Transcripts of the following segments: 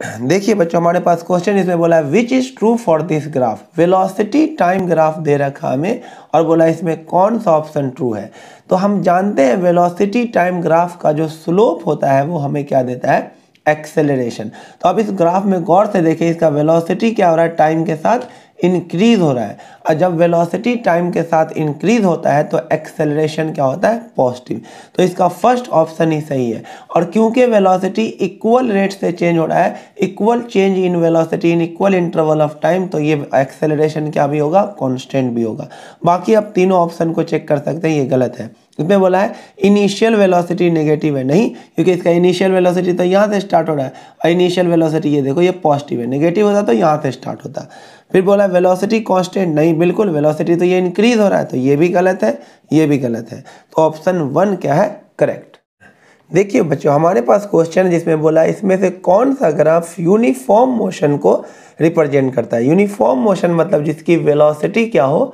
देखिए बच्चों हमारे पास क्वेश्चन इसमें बोला है which is true for this graph velocity time graph दे रखा हमें और बोला इसमें कौन सा ऑप्शन ट्रू है तो हम जानते हैं वेलोसिटी टाइम ग्राफ का जो स्लोप होता है वो हमें क्या देता है एक्सेलरेशन तो अब इस ग्राफ में गौर से देखें इसका वेलोसिटी क्या हो रहा है टाइम के साथ इंक्रीज हो रहा है और जब वेलोसिटी टाइम के साथ इंक्रीज होता है तो एक्सेलरेशन क्या होता है पॉजिटिव तो इसका फर्स्ट ऑप्शन ही सही है और क्योंकि वेलोसिटी इक्वल रेट से चेंज हो रहा है equal change in velocity in equal interval of time तो ये एक्सेलरेशन क्या भी होगा कॉन्स्टेंट भी होगा बाकी आप तीनों ऑप्शन को चेक कर सकते हैं ये गलत है इसमें बोला है इनिशियल वेलोसिटी नेगेटिव है नहीं क्योंकि इसका इनिशियल वेलोसिटी तो यहाँ से स्टार्ट हो रहा है और इनिशियल वेलोसिटी ये देखो ये पॉजिटिव है नेगेटिव होता तो यहाँ से स्टार्ट होता है फिर बोला वेलोसिटी कांस्टेंट नहीं बिल्कुल वेलोसिटी तो ये इंक्रीज हो रहा है तो ये भी गलत है ये भी गलत है तो ऑप्शन वन क्या है करेक्ट देखिए बच्चों हमारे पास क्वेश्चन है जिसमें बोला इसमें से कौन सा ग्राफ यूनिफॉर्म मोशन को रिप्रेजेंट करता है यूनिफॉर्म मोशन मतलब जिसकी वेलोसिटी क्या हो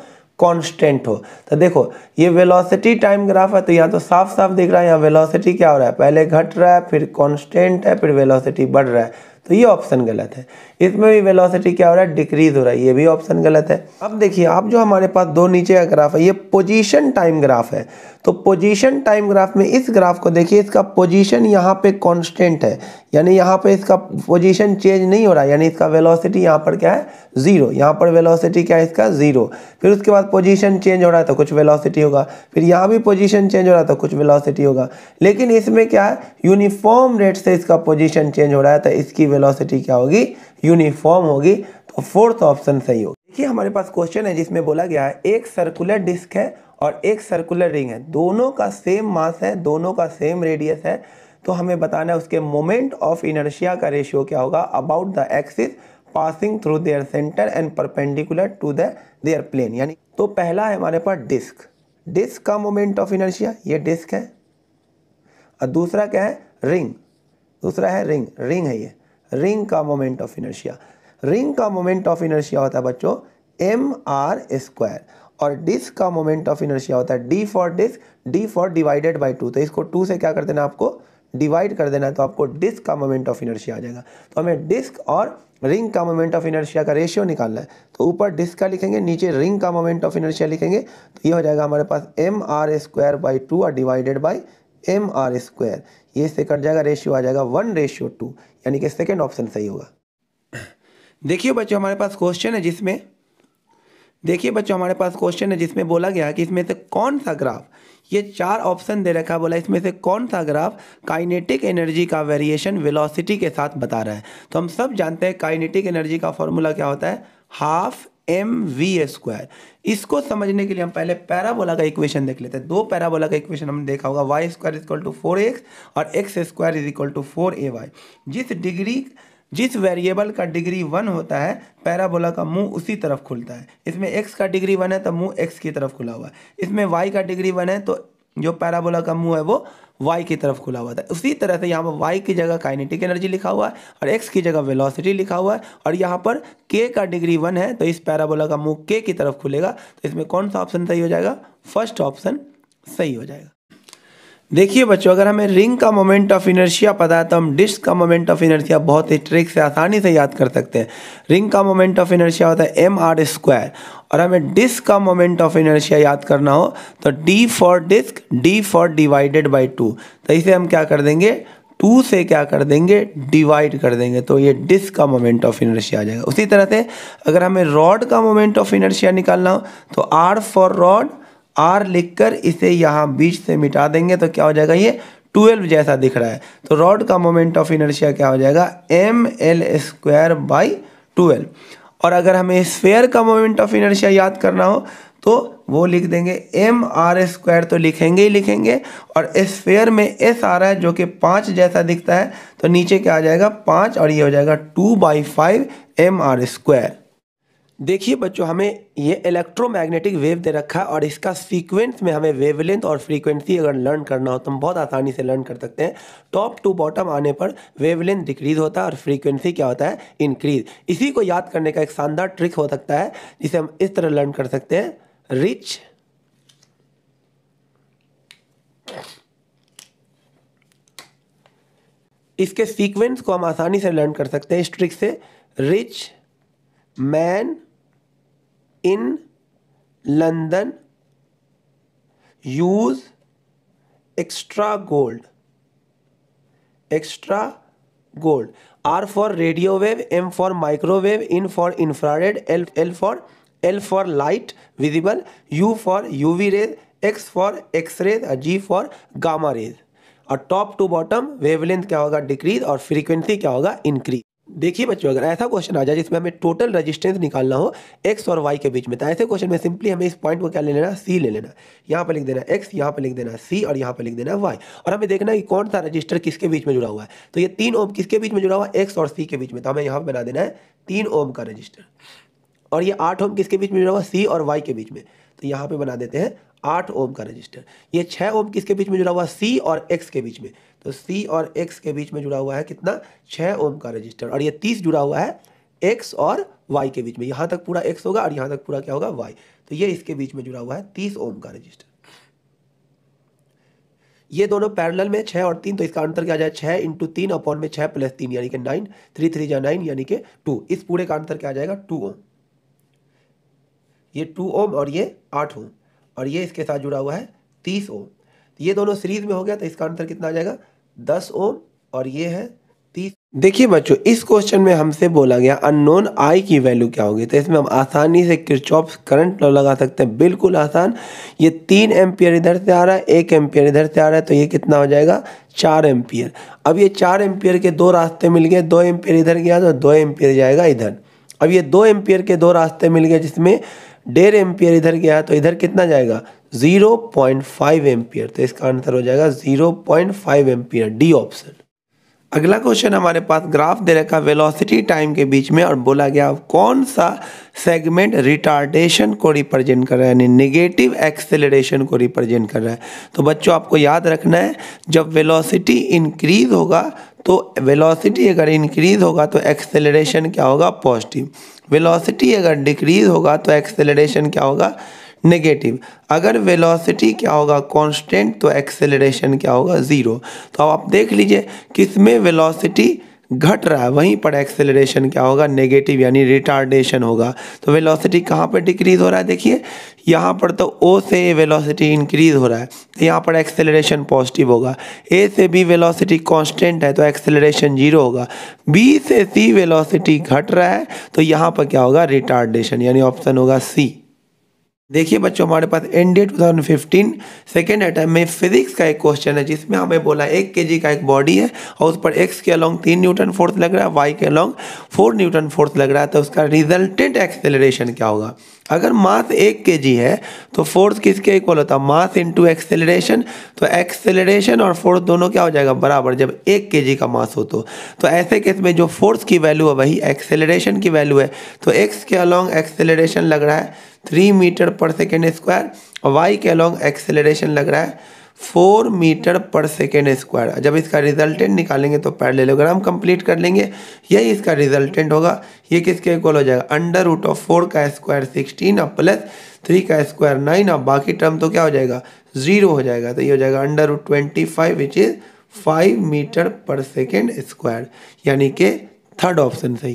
कांस्टेंट हो तो देखो ये वेलोसिटी टाइम ग्राफ है तो यहाँ तो साफ साफ दिख रहा है यहाँ वेलोसिटी क्या हो रहा है पहले घट रहा है फिर कांस्टेंट है फिर वेलोसिटी बढ़ रहा है तो ये ऑप्शन गलत है इसमें भी वेलोसिटी क्या हो रहा है डिक्रीज हो रहा है ये भी ऑप्शन गलत है अब देखिए आप जो हमारे पास दो नीचे का ग्राफ है ये पोजीशन टाइम ग्राफ है तो पोजीशन टाइम ग्राफ में इस ग्राफ को देखिए इसका पोजीशन यहाँ पे कांस्टेंट है यानी यहाँ पे इसका पोजीशन चेंज नहीं हो रहा यानी इसका वेलोसिटी यहाँ पर क्या है जीरो यहाँ पर वेलोसिटी क्या है इसका जीरो फिर उसके बाद पोजीशन चेंज हो रहा है तो कुछ वेलोसिटी होगा फिर यहाँ भी पोजीशन चेंज हो रहा है तो कुछ वेलोसिटी होगा लेकिन इसमें क्या है यूनिफॉर्म रेट से इसका पोजीशन चेंज हो रहा है तो इसकी वेलोसिटी क्या होगी यूनिफॉर्म होगी तो फोर्थ ऑप्शन सही होगा देखिए हमारे पास क्वेश्चन है जिसमें बोला गया है एक सर्कुलर डिस्क है और एक सर्कुलर रिंग है दोनों का सेम मास है दोनों का सेम रेडियस है तो हमें बताना है उसके मोमेंट ऑफ इनर्शिया का रेशियो क्या होगा about the axis passing through their centre and perpendicular to the their plane यानी तो पहला है हमारे पास डिस्क डिस्क का मोमेंट ऑफ इनर्शिया ये डिस्क है और दूसरा क्या है रिंग दूसरा है रिंग रिंग है ये रिंग का मोमेंट ऑफ इनर्शिया रिंग का मोमेंट ऑफ इनर्शिया होता है बच्चों एम आर स्क्वायर और डिस्क का मोमेंट ऑफ इनर्शिया होता है D for disc D for divided by two तो इसको टू से क्या कर देना आपको डिवाइड कर देना है तो आपको डिस्क का मोमेंट ऑफ इनर्शिया आ जाएगा तो हमें डिस्क और रिंग का मोमेंट ऑफ इनर्शिया का रेशियो निकालना है तो ऊपर डिस्क का लिखेंगे नीचे रिंग का मोमेंट ऑफ इनर्शिया लिखेंगे तो ये हो जाएगा हमारे पास M R square by two और divided by M R square ये इससे कट जाएगा रेशियो आ जाएगा वन रेशियो टू यानी कि सेकेंड ऑप्शन सही होगा देखिए बच्चों हमारे पास क्वेश्चन है जिसमें देखिए बच्चों हमारे पास क्वेश्चन है जिसमें बोला गया कि इसमें से कौन सा ग्राफ ये चार ऑप्शन दे रखा बोला इसमें से कौन सा ग्राफ काइनेटिक एनर्जी का वेरिएशन वेलोसिटी के साथ बता रहा है तो हम सब जानते हैं काइनेटिक एनर्जी का फॉर्मूला क्या होता है हाफ एम वी स्क्वायर इसको समझने के लिए हम पहले पैराबोला का इक्वेशन देख लेते हैं दो पैराबोला का इक्वेशन हमने देखा होगा Y square is equal to four X और X square is equal to four A Y जिस डिग्री जिस वेरिएबल का डिग्री वन होता है पैराबोला का मुंह उसी तरफ खुलता है इसमें एक्स का डिग्री वन है तो मुंह एक्स की तरफ खुला हुआ है इसमें वाई का डिग्री वन है तो जो पैराबोला का मुंह है वो वाई की तरफ खुला हुआ था उसी तरह से यहाँ पर वाई की जगह काइनेटिक एनर्जी लिखा हुआ है और एक्स की जगह वेलोसिटी लिखा हुआ है और यहाँ पर के का डिग्री वन है तो इस पैराबोला का मुंह के की तरफ खुलेगा तो इसमें कौन सा ऑप्शन सही हो जाएगा फर्स्ट ऑप्शन सही हो जाएगा देखिए बच्चों अगर हमें रिंग का मोमेंट ऑफ इनर्शिया पता है तो हम डिस्क का मोमेंट ऑफ इनर्शिया बहुत ही ट्रिक से आसानी से याद कर सकते हैं रिंग का मोमेंट ऑफ इनर्शिया होता है एम आर स्क्वायर और हमें डिस्क का मोमेंट ऑफ इनर्शिया याद करना हो तो D for disc D for divided by two तो इसे हम क्या कर देंगे टू से क्या कर देंगे डिवाइड कर देंगे तो ये डिस्क का मोमेंट ऑफ इनर्शिया आ जाएगा उसी तरह से अगर हमें रॉड का मोमेंट ऑफ इनर्शिया निकालना हो तो आर फॉर रॉड आर लिखकर इसे यहाँ बीच से मिटा देंगे तो क्या हो जाएगा ये ट्वेल्व जैसा दिख रहा है तो रॉड का मोमेंट ऑफ इनर्शिया क्या हो जाएगा M L square by twelve और अगर हमें स्फेयर का मोमेंट ऑफ इनर्शिया याद करना हो तो वो लिख देंगे एम आर स्क्वायर तो लिखेंगे ही लिखेंगे और स्फेयर में एस आ रहा है जो कि पाँच जैसा दिखता है तो नीचे क्या आ जाएगा पाँच और ये हो जाएगा two by five M R square देखिए बच्चों हमें ये इलेक्ट्रोमैग्नेटिक वेव दे रखा है और इसका सीक्वेंस में हमें वेवलेंथ और फ्रीक्वेंसी अगर लर्न करना हो तो हम बहुत आसानी से लर्न कर सकते हैं टॉप टू बॉटम आने पर वेवलेंथ डिक्रीज होता है और फ्रीक्वेंसी क्या होता है इंक्रीज इसी को याद करने का एक शानदार ट्रिक हो सकता है जिसे हम इस तरह लर्न कर सकते हैं रिच इसके सीक्वेंस को हम आसानी से लर्न कर सकते हैं इस ट्रिक से rich man in London use extra gold extra gold R for radio wave M for microwave in for infrared L L for L for light visible U for UV rays X for X rays और G for gamma rays और top to bottom wavelength क्या होगा decrease और frequency क्या होगा increase देखिए बच्चों अगर ऐसा क्वेश्चन आ जाए जिसमें हमें टोटल रेजिस्टेंस निकालना हो एक्स और वाई के बीच में तो ऐसे क्वेश्चन में सिंपली हमें इस पॉइंट को क्या ले लेना सी ले लेना यहाँ पर लिख देना एक्स यहाँ पर लिख देना सी और यहाँ पर लिख देना वाई और हमें देखना कि कौन सा रजिस्टर किसके बीच में जुड़ा हुआ है तो ये तीन ओम किसके बीच में जुड़ा हुआ है एक्स और सी के बीच में तो हमें यहाँ पर बना देना है तीन ओम का रजिस्टर और ये आठ ओम किसके बीच में जुड़ा हुआ सी और वाई के बीच में तो यहाँ पर बना देते हैं आठ ओम का रजिस्टर ये छः ओम किसके बीच में जुड़ा हुआ सी और एक्स के बीच में तो सी और एक्स के बीच में जुड़ा हुआ है कितना छः ओम का रजिस्टर और ये तीस जुड़ा हुआ है एक्स और वाई के बीच में यहाँ तक पूरा एक्स होगा और यहाँ तक पूरा क्या होगा वाई तो ये इसके बीच में जुड़ा हुआ है तीस ओम का रजिस्टर ये दोनों पैरेलल में छः और तीन तो इसका अंतर क्या आ जाए छः इंटू तीन अपॉन में छः प्लस तीन यानी कि नाइन थ्री थ्री या नाइन यानी कि टू इस पूरे का अंतर क्या आ जाएगा टू ओम ये टू ओम और ये आठ ओम और ये इसके साथ जुड़ा हुआ है तीस ओम ये दोनों सीरीज में हो गया तो इसका आंसर कितना आ जाएगा दस ओम और ये है तीस देखिए बच्चों इस क्वेश्चन में हमसे बोला गया अननोन आई की वैल्यू क्या होगी तो इसमें हम आसानी से किरचॉप करंट लॉ लगा सकते हैं बिल्कुल आसान ये तीन एम्पियर इधर से आ रहा है एक एम्पियर इधर से आ रहा है तो ये कितना हो जाएगा चार एम्पियर अब ये चार एम्पियर के दो रास्ते मिल गए दो एम्पियर इधर गया तो दो एम्पियर जाएगा इधर अब ये दो एम्पियर के दो रास्ते मिल गए जिसमें डेढ़ एम्पियर इधर गया तो इधर कितना जाएगा 0.5 पॉइंट एम्पियर तो इसका आंसर हो जाएगा 0.5 पॉइंट एम्पियर डी ऑप्शन अगला क्वेश्चन हमारे पास ग्राफ दे रखा वेलोसिटी टाइम के बीच में और बोला गया कौन सा सेगमेंट रिटार्डेशन को रिप्रेजेंट कर रहा है यानी नेगेटिव एक्सेलरेशन को रिप्रेजेंट कर रहा है तो बच्चों आपको याद रखना है जब वेलोसिटी इंक्रीज होगा तो वेलोसिटी अगर इंक्रीज होगा तो एक्सेलरेशन क्या होगा पॉजिटिव वेलोसिटी अगर डिक्रीज होगा तो एक्सेलरेशन क्या होगा नेगेटिव अगर वेलोसिटी क्या होगा कांस्टेंट तो एक्सेलरेशन क्या होगा ज़ीरो तो आप देख लीजिए किस में वेलोसिटी घट रहा है वहीं पर एक्सेलरेशन क्या होगा नेगेटिव यानी रिटार्डेशन होगा तो वेलोसिटी कहाँ पर डिक्रीज हो रहा है देखिए यहाँ पर तो ओ से वेलोसिटी इंक्रीज हो रहा है तो यहाँ पर एक्सेलरेशन पॉजिटिव होगा ए से बी वेलोसिटी कांस्टेंट है तो एक्सेलरेशन जीरो होगा बी से सी वेलोसिटी घट रहा है तो यहाँ पर क्या होगा रिटार्डेशन यानी ऑप्शन होगा सी देखिए बच्चों हमारे पास N D two thousand fifteen second attempt में फिजिक्स का एक क्वेश्चन है जिसमें हमें बोला एक के जी का एक बॉडी है और उस पर एक्स के अलॉन्ग तीन न्यूटन फोर्थ लग रहा है वाई के अलॉन्ग फोर न्यूटन फोर्थ लग रहा है तो उसका रिजल्टेंट एक्सेलरेशन क्या होगा अगर मास एक के जी है तो फोर्स किसके इक्वल होता है मास इंटू एक्सेलरेशन तो एक्सेलरेशन और फोर्स दोनों क्या हो जाएगा बराबर जब एक के जी का मास हो तो तो ऐसे केस में जो फोर्स की वैल्यू है वही एक्सेलरेशन की वैल्यू है तो एक्स के अलॉन्ग एक्सेलरेशन लग रहा है three metre per second square और वाई के अलॉन्ग एक्सेलरेशन लग रहा है four metre per second square जब इसका रिजल्टेंट निकालेंगे तो पैरलेलोग्राम कंप्लीट कर लेंगे यही इसका रिजल्टेंट होगा ये किसके इक्वल हो जाएगा अंडर रूट ऑफ फोर का स्क्वायर सिक्सटीन और प्लस थ्री का स्क्वायर नाइन और बाकी टर्म तो क्या हो जाएगा जीरो हो जाएगा तो ये हो जाएगा under root twenty five which is five metre per second square यानी कि थर्ड ऑप्शन सही